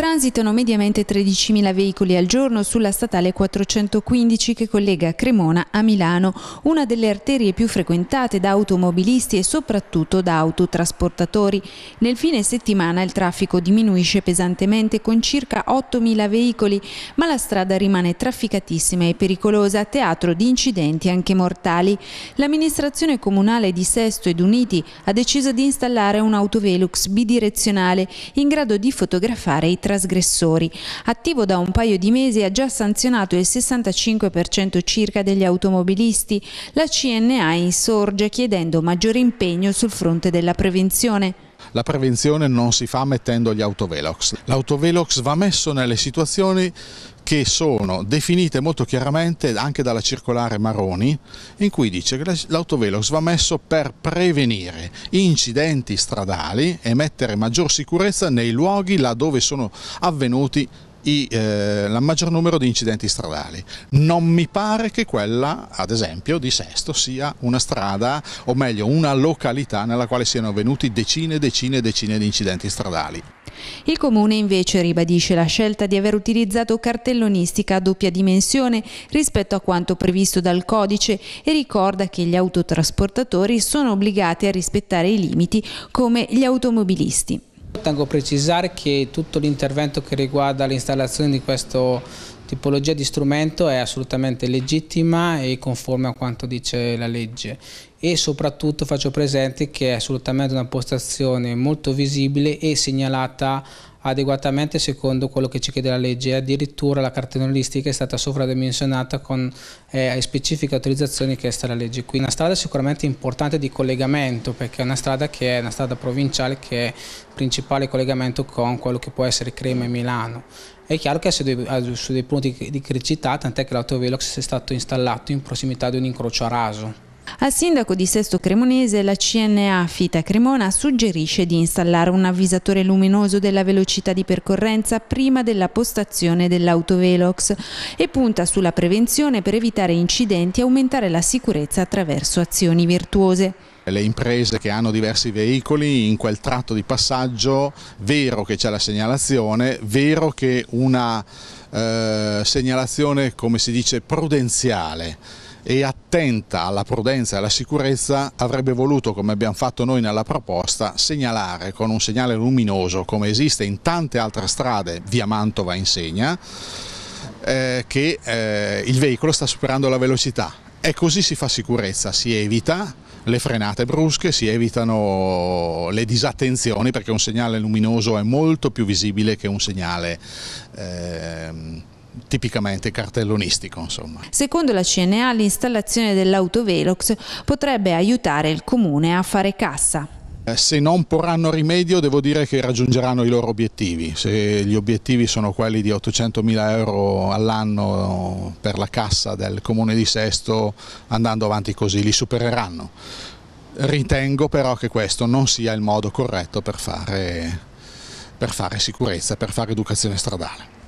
Transitano mediamente 13.000 veicoli al giorno sulla statale 415 che collega Cremona a Milano, una delle arterie più frequentate da automobilisti e soprattutto da autotrasportatori. Nel fine settimana il traffico diminuisce pesantemente con circa 8.000 veicoli, ma la strada rimane trafficatissima e pericolosa, teatro di incidenti anche mortali. L'amministrazione comunale di Sesto ed Uniti ha deciso di installare un'autovelux bidirezionale in grado di fotografare i trafficanti trasgressori. Attivo da un paio di mesi ha già sanzionato il 65% circa degli automobilisti. La CNA insorge chiedendo maggiore impegno sul fronte della prevenzione. La prevenzione non si fa mettendo gli autovelox. L'autovelox va messo nelle situazioni che sono definite molto chiaramente anche dalla circolare Maroni in cui dice che l'autovelox va messo per prevenire incidenti stradali e mettere maggior sicurezza nei luoghi laddove sono avvenuti i, eh, la maggior numero di incidenti stradali. Non mi pare che quella, ad esempio, di Sesto sia una strada, o meglio una località nella quale siano avvenuti decine e decine e decine di incidenti stradali. Il comune invece ribadisce la scelta di aver utilizzato cartellonistica a doppia dimensione rispetto a quanto previsto dal codice e ricorda che gli autotrasportatori sono obbligati a rispettare i limiti come gli automobilisti. Tengo a precisare che tutto l'intervento che riguarda l'installazione di questa tipologia di strumento è assolutamente legittima e conforme a quanto dice la legge e soprattutto faccio presente che è assolutamente una postazione molto visibile e segnalata adeguatamente secondo quello che ci chiede la legge. Addirittura la cartellonistica è stata sovradimensionata con eh, specifiche autorizzazioni chieste dalla legge. Quindi una strada sicuramente importante di collegamento perché è una strada che è una strada provinciale che è il principale collegamento con quello che può essere Crema e Milano. È chiaro che è su ah, su dei punti di criticità, tant'è che l'autovelox è stato installato in prossimità di un incrocio a raso. Al sindaco di Sesto Cremonese la CNA Fita Cremona suggerisce di installare un avvisatore luminoso della velocità di percorrenza prima della postazione dell'autovelox e punta sulla prevenzione per evitare incidenti e aumentare la sicurezza attraverso azioni virtuose le imprese che hanno diversi veicoli in quel tratto di passaggio, vero che c'è la segnalazione, vero che una eh, segnalazione come si dice prudenziale e attenta alla prudenza e alla sicurezza avrebbe voluto, come abbiamo fatto noi nella proposta, segnalare con un segnale luminoso, come esiste in tante altre strade via Mantova insegna, eh, che eh, il veicolo sta superando la velocità. E così si fa sicurezza, si evita le frenate brusche, si evitano le disattenzioni perché un segnale luminoso è molto più visibile che un segnale... Eh, tipicamente cartellonistico. Insomma. Secondo la CNA l'installazione dell'autovelox potrebbe aiutare il Comune a fare cassa. Eh, se non porranno rimedio devo dire che raggiungeranno i loro obiettivi, se gli obiettivi sono quelli di 800 mila euro all'anno per la cassa del comune di Sesto, andando avanti così li supereranno. Ritengo però che questo non sia il modo corretto per fare, per fare sicurezza, per fare educazione stradale.